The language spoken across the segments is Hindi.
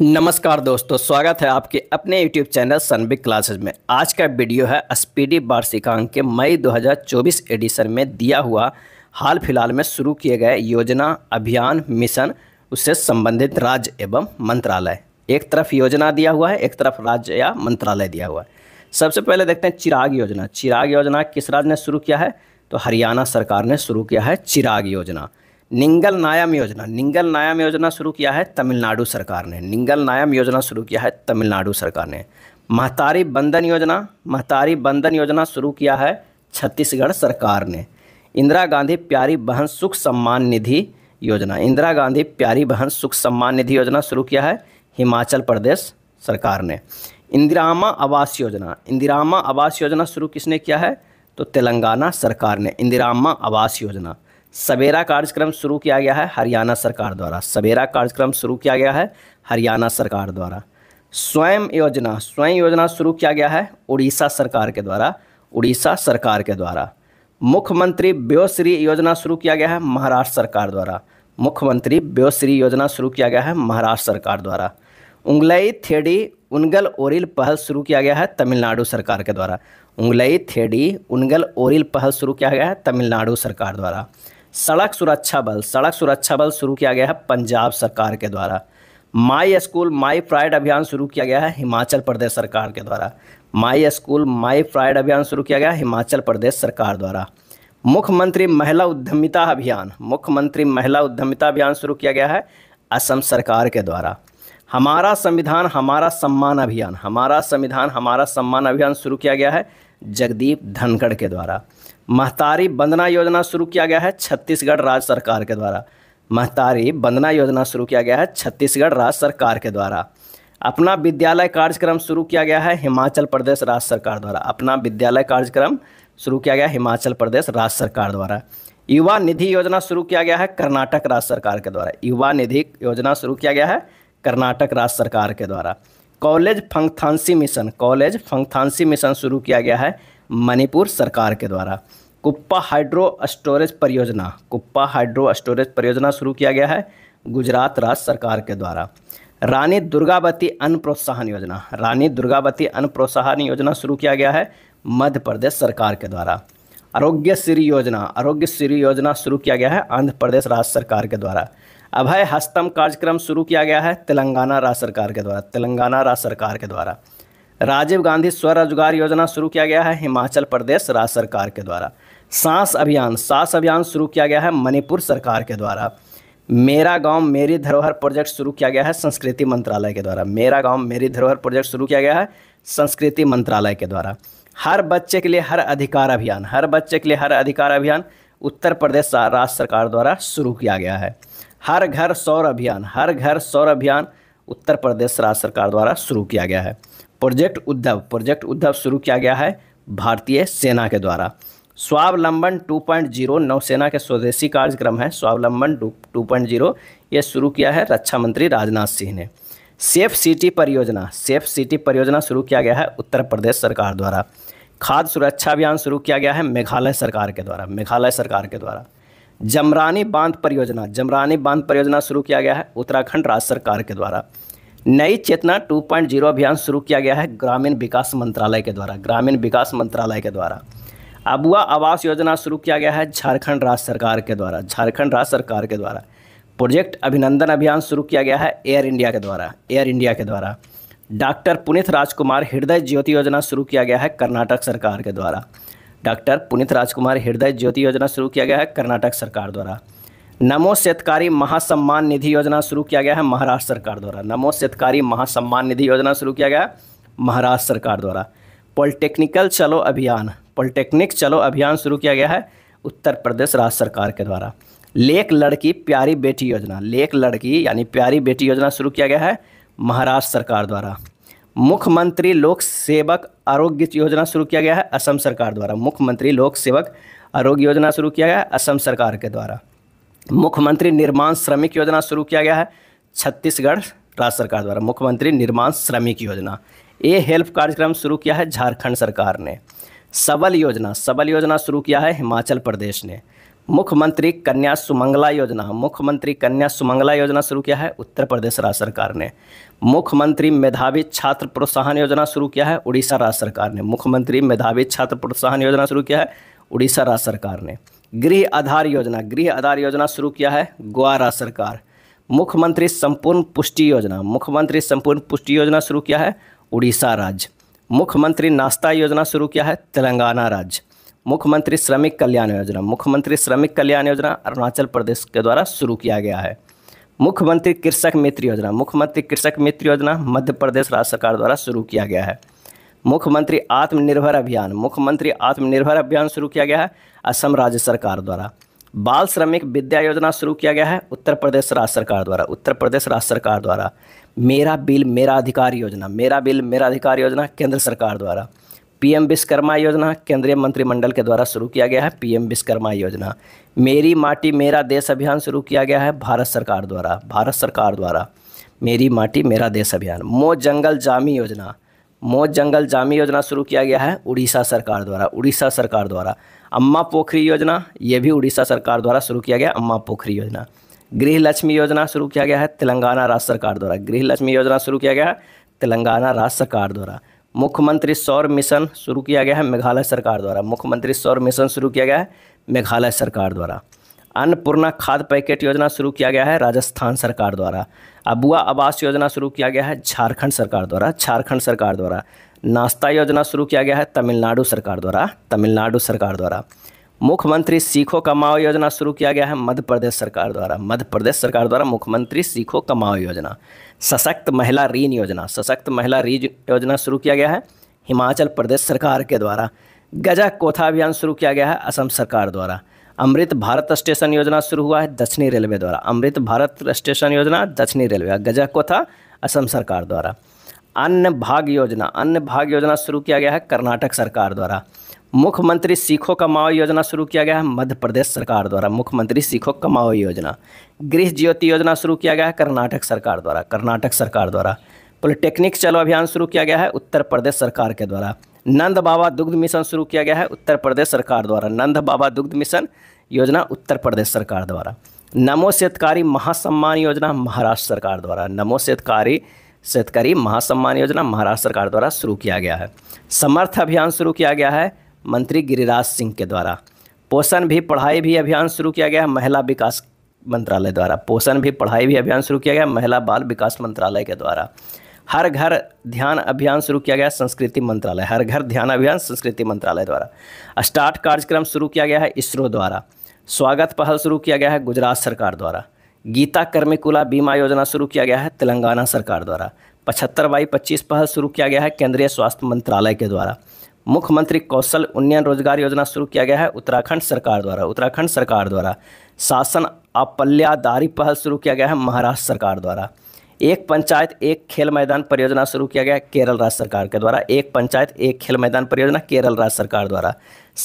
नमस्कार दोस्तों स्वागत है आपके अपने YouTube चैनल सनबिक क्लासेस में आज का वीडियो है स्पीडी वार्षिकांक के मई 2024 एडिशन में दिया हुआ हाल फिलहाल में शुरू किए गए योजना अभियान मिशन उससे संबंधित राज्य एवं मंत्रालय एक तरफ योजना दिया हुआ है एक तरफ राज्य या मंत्रालय दिया हुआ है सबसे पहले देखते हैं चिराग योजना चिराग योजना किस राज्य ने शुरू किया है तो हरियाणा सरकार ने शुरू किया है चिराग योजना निंगल नायम योजना निंगल नायम योजना शुरू किया है तमिलनाडु सरकार ने निंगल नायम योजना शुरू किया है तमिलनाडु सरकार ने महतारी बंधन योजना महतारी बंधन योजना शुरू किया है छत्तीसगढ़ सरकार ने इंदिरा गांधी प्यारी बहन सुख सम्मान निधि योजना इंदिरा गांधी प्यारी बहन सुख सम्मान निधि योजना शुरू किया है हिमाचल प्रदेश सरकार ने इंदिरामा आवास योजना इंदिरामा आवास योजना शुरू किसने किया है तो तेलंगाना सरकार ने इंदिरामा आवास योजना सवेरा कार्यक्रम शुरू किया गया है हरियाणा सरकार द्वारा सवेरा कार्यक्रम शुरू किया गया है हरियाणा सरकार द्वारा स्वयं योजना स्वयं योजना शुरू किया गया है उड़ीसा सरकार के द्वारा उड़ीसा सरकार के द्वारा मुख्यमंत्री ब्योश्री योजना शुरू किया गया है महाराष्ट्र सरकार द्वारा मुख्यमंत्री ब्योश्री योजना शुरू किया गया है महाराष्ट्र सरकार द्वारा उंगलई थेडी उनगल ओरिल पहल शुरू किया गया है तमिलनाडु सरकार के द्वारा उंगलई थेडी उनगल ओरिल पहल शुरू किया गया है तमिलनाडु सरकार द्वारा सड़क सुरक्षा बल सड़क सुरक्षा बल शुरू किया गया है पंजाब सरकार के द्वारा माई स्कूल माई प्राइड अभियान शुरू किया गया है हिमाचल प्रदेश सरकार के द्वारा माई स्कूल माई प्राइड अभियान शुरू किया गया हिमाचल प्रदेश सरकार द्वारा मुख्यमंत्री महिला उद्यमिता अभियान मुख्यमंत्री महिला उद्यमिता अभियान शुरू किया गया है असम सरकार के द्वारा हमारा संविधान हमारा सम्मान अभियान हमारा संविधान हमारा सम्मान अभियान शुरू किया गया है जगदीप धनखड़ के द्वारा महतारी वंदना योजना शुरू किया गया है छत्तीसगढ़ राज्य सरकार के द्वारा महतारी वंदना योजना शुरू किया गया है छत्तीसगढ़ राज्य सरकार के द्वारा अपना विद्यालय कार्यक्रम शुरू किया गया है हिमाचल प्रदेश राज्य सरकार द्वारा अपना विद्यालय कार्यक्रम शुरू किया गया हिमाचल प्रदेश राज्य सरकार द्वारा युवा निधि योजना शुरू किया गया है कर्नाटक राज्य सरकार के द्वारा युवा निधि योजना शुरू किया गया है कर्नाटक राज्य सरकार के द्वारा कॉलेज फंगथानसी मिशन कॉलेज फंगथानसी मिशन शुरू किया गया है मणिपुर सरकार के द्वारा कुप्पा हाइड्रो स्टोरेज परियोजना कुप्पा हाइड्रो स्टोरेज परियोजना शुरू किया गया है गुजरात राज्य सरकार के द्वारा रानी दुर्गावती अन्न प्रोत्साहन योजना रानी दुर्गावती अन्न प्रोत्साहन योजना शुरू किया गया है मध्य प्रदेश सरकार के द्वारा आरोग्य श्री योजना आरोग्य श्री योजना शुरू किया गया है आंध्र प्रदेश राज्य सरकार के द्वारा अभय हस्तम कार्यक्रम शुरू किया गया है तेलंगाना राज्य सरकार के द्वारा तेलंगाना राज्य सरकार के द्वारा राजीव गांधी स्वरोजगार योजना शुरू किया गया है हिमाचल प्रदेश राज्य सरकार के द्वारा सांस अभियान सांस अभियान शुरू किया गया है मणिपुर सरकार के द्वारा मेरा गांव मेरी धरोहर प्रोजेक्ट शुरू किया गया है संस्कृति मंत्रालय के द्वारा मेरा गांव मेरी धरोहर प्रोजेक्ट शुरू किया गया है संस्कृति मंत्रालय के द्वारा हर बच्चे के लिए हर अधिकार अभियान हर बच्चे के लिए हर अधिकार अभियान उत्तर प्रदेश राज्य सरकार द्वारा शुरू किया गया है हर घर सौर अभियान हर घर सौर अभियान उत्तर प्रदेश राज्य सरकार द्वारा शुरू किया गया है प्रोजेक्ट उद्धव प्रोजेक्ट उद्धव शुरू किया गया है भारतीय सेना के द्वारा स्वावलंबन 2.0 नौसेना के स्वदेशी कार्यक्रम है स्वावलंबन 2.0 ये शुरू किया है रक्षा मंत्री राजनाथ सिंह ने सेफ सिटी परियोजना सेफ सिटी परियोजना शुरू किया गया है उत्तर प्रदेश सरकार द्वारा खाद्य सुरक्षा अभियान शुरू किया गया है मेघालय सरकार के द्वारा मेघालय सरकार के द्वारा जमरानी बांध परियोजना जमरानी बांध परियोजना शुरू किया गया है उत्तराखंड राज्य सरकार के द्वारा नई चेतना 2.0 अभियान शुरू किया गया है ग्रामीण विकास मंत्रालय के द्वारा ग्रामीण विकास मंत्रालय के द्वारा अबुआ आवास योजना शुरू किया गया है झारखंड राज्य सरकार के द्वारा झारखंड राज्य सरकार के द्वारा प्रोजेक्ट अभिनंदन अभियान शुरू किया गया है एयर इंडिया के द्वारा एयर इंडिया के द्वारा डॉक्टर पुनीत राजकुमार हृदय ज्योति योजना शुरू किया गया है कर्नाटक सरकार के द्वारा डॉक्टर पुनीत राजकुमार हृदय ज्योति योजना शुरू किया गया है कर्नाटक सरकार द्वारा नमो सेतकारी महासम्मान निधि योजना शुरू किया गया है महाराष्ट्र सरकार द्वारा नमो सेतकारी महासम्मान निधि योजना शुरू किया गया है महाराष्ट्र सरकार द्वारा पॉलिटेक्निकल चलो अभियान पॉलिटेक्निक चलो अभियान शुरू किया गया है उत्तर प्रदेश राज्य सरकार के द्वारा लेक लड़की प्यारी बेटी योजना लेक लड़की यानी प्यारी बेटी योजना शुरू किया गया है महाराष्ट्र सरकार द्वारा मुख्यमंत्री लोक सेवक आरोग्य योजना शुरू किया गया है असम सरकार द्वारा मुख्यमंत्री लोक सेवक आरोग्य योजना शुरू किया गया है असम सरकार के द्वारा मुख्यमंत्री निर्माण श्रमिक योजना शुरू किया गया है छत्तीसगढ़ राज्य सरकार द्वारा मुख्यमंत्री निर्माण श्रमिक योजना ये हेल्प कार्यक्रम शुरू किया है झारखंड सरकार ने सबल योजना सबल योजना शुरू किया है हिमाचल प्रदेश ने मुख्यमंत्री कन्या सुमंगला योजना मुख्यमंत्री कन्या सुमंगला योजना शुरू किया है उत्तर प्रदेश राज्य सरकार ने मुख्यमंत्री मेधावी छात्र प्रोत्साहन योजना शुरू किया है उड़ीसा राज्य सरकार ने मुख्यमंत्री मेधावी छात्र प्रोत्साहन योजना शुरू किया है उड़ीसा राज्य सरकार ने गृह आधार योजना गृह आधार योजना शुरू किया है गोवा राज्य सरकार मुख्यमंत्री संपूर्ण पुष्टि योजना मुख्यमंत्री संपूर्ण पुष्टि योजना शुरू किया है उड़ीसा राज्य मुख्यमंत्री नाश्ता योजना शुरू किया है तेलंगाना राज्य मुख्यमंत्री श्रमिक कल्याण योजना मुख्यमंत्री श्रमिक कल्याण योजना अरुणाचल प्रदेश के द्वारा शुरू किया गया है मुख्यमंत्री कृषक मित्र योजना मुख्यमंत्री कृषक मित्र योजना मध्य प्रदेश राज्य सरकार द्वारा शुरू किया गया है मुख्यमंत्री आत्मनिर्भर अभियान मुख्यमंत्री आत्मनिर्भर अभियान शुरू किया गया है असम राज्य सरकार द्वारा बाल श्रमिक विद्या योजना शुरू किया गया है उत्तर प्रदेश राज्य सरकार द्वारा उत्तर प्रदेश राज्य सरकार द्वारा मेरा बिल मेरा अधिकार योजना मेरा बिल मेरा अधिकार योजना केंद्र सरकार द्वारा पीएम विश्वकर्मा योजना केंद्रीय मंत्रिमंडल के द्वारा शुरू किया गया है पीएम विश्वकर्मा योजना मेरी माटी मेरा देश अभियान शुरू किया गया है भारत सरकार द्वारा भारत सरकार द्वारा मेरी माटी मेरा देश अभियान मो जंगल जामी योजना मो जंगल जामी योजना शुरू किया गया है उड़ीसा सरकार द्वारा उड़ीसा सरकार द्वारा अम्मा पोखरी योजना ये भी उड़ीसा सरकार द्वारा शुरू किया गया अम्मा पोखरी योजना गृह लक्ष्मी योजना शुरू किया गया है तेलंगाना राज्य सरकार द्वारा गृह लक्ष्मी योजना शुरू किया गया है तेलंगाना राज्य सरकार द्वारा मुख्यमंत्री सौर मिशन शुरू किया गया है मेघालय सरकार द्वारा मुख्यमंत्री सौर मिशन शुरू किया गया है मेघालय सरकार द्वारा अन्नपूर्णा खाद पैकेट योजना शुरू किया गया है राजस्थान सरकार द्वारा अबुआ आवास योजना शुरू किया गया है झारखंड सरकार द्वारा झारखंड सरकार द्वारा नाश्ता योजना शुरू किया गया है तमिलनाडु सरकार द्वारा तमिलनाडु सरकार द्वारा मुख्यमंत्री सीखो कमाओ योजना शुरू किया गया है मध्य प्रदेश सरकार द्वारा मध्य प्रदेश सरकार द्वारा मुख्यमंत्री सीखो कमाओ योजना सशक्त महिला ऋण योजना सशक्त महिला ऋण योजना शुरू किया गया है हिमाचल प्रदेश सरकार के द्वारा गजा कोथा अभियान शुरू किया गया है असम सरकार द्वारा अमृत भारत स्टेशन योजना शुरू हुआ है दक्षिणी रेलवे द्वारा अमृत भारत स्टेशन योजना दक्षिणी रेलवे गजा कोथा असम सरकार द्वारा अन्य भाग योजना अन्य भाग योजना शुरू किया गया है कर्नाटक सरकार द्वारा मुख्यमंत्री सीखो कमाओ योजना शुरू किया गया है मध्य प्रदेश सरकार द्वारा मुख्यमंत्री सीखो कमाओ योजना गृह ज्योति योजना शुरू किया गया है कर्नाटक सरकार द्वारा कर्नाटक सरकार द्वारा पॉलिटेक्निक चलो अभियान शुरू किया गया है उत्तर प्रदेश सरकार के द्वारा नंद बाबा दुग्ध मिशन शुरू किया गया है उत्तर प्रदेश सरकार द्वारा नंद बाबा दुग्ध मिशन योजना उत्तर प्रदेश सरकार द्वारा नमो सेतकारी महासम्मान योजना महाराष्ट्र सरकार द्वारा नमो सेतकारी सेतकारी महासम्मान योजना महाराष्ट्र सरकार द्वारा शुरू किया गया है समर्थ अभियान शुरू किया गया है मंत्री गिरिराज सिंह के द्वारा पोषण भी पढ़ाई भी अभियान शुरू किया गया है महिला विकास मंत्रालय द्वारा पोषण भी पढ़ाई भी अभियान शुरू किया गया महिला बाल विकास मंत्रालय के द्वारा हर घर ध्यान अभियान शुरू किया गया संस्कृति मंत्रालय हर घर ध्यान अभियान संस्कृति मंत्रालय द्वारा स्टार्ट कार्यक्रम शुरू किया गया है इसरो द्वारा स्वागत पहल शुरू किया गया है गुजरात सरकार द्वारा गीता कर्मिकुला बीमा योजना शुरू किया गया है तेलंगाना सरकार द्वारा पचहत्तर बाई पच्चीस पहल शुरू किया गया है केंद्रीय स्वास्थ्य मंत्रालय के द्वारा मुख्यमंत्री कौशल उन्नयन रोजगार योजना शुरू किया गया है उत्तराखंड सरकार द्वारा उत्तराखंड सरकार द्वारा शासन अपल्यादारी पहल शुरू किया गया है महाराष्ट्र सरकार द्वारा एक पंचायत एक खेल मैदान परियोजना शुरू किया गया केरल राज्य सरकार के द्वारा एक पंचायत एक खेल मैदान परियोजना केरल राज्य सरकार द्वारा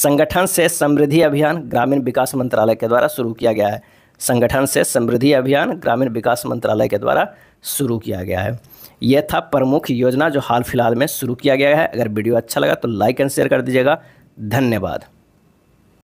संगठन से समृद्धि अभियान ग्रामीण विकास मंत्रालय के द्वारा शुरू किया गया है संगठन से समृद्धि अभियान ग्रामीण विकास मंत्रालय के द्वारा शुरू किया गया है यह था प्रमुख योजना जो हाल फिलहाल में शुरू किया गया है अगर वीडियो अच्छा लगा तो लाइक एंड शेयर कर दीजिएगा धन्यवाद